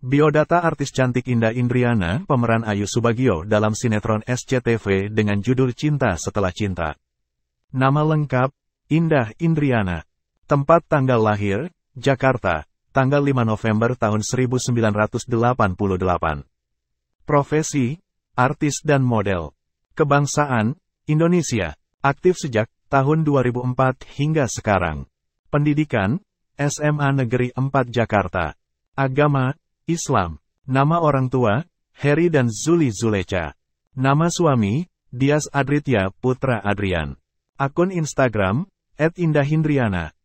Biodata artis cantik Indah Indriana, pemeran Ayu Subagio dalam sinetron SCTV dengan judul Cinta Setelah Cinta. Nama lengkap, Indah Indriana. Tempat tanggal lahir, Jakarta, tanggal 5 November tahun 1988. Profesi, artis dan model. Kebangsaan, Indonesia. Aktif sejak tahun 2004 hingga sekarang. Pendidikan, SMA Negeri 4 Jakarta. Agama, Islam. Nama orang tua, Heri dan Zuli Zuleca. Nama suami, Dias Adritya Putra Adrian. Akun Instagram, @indahindriana.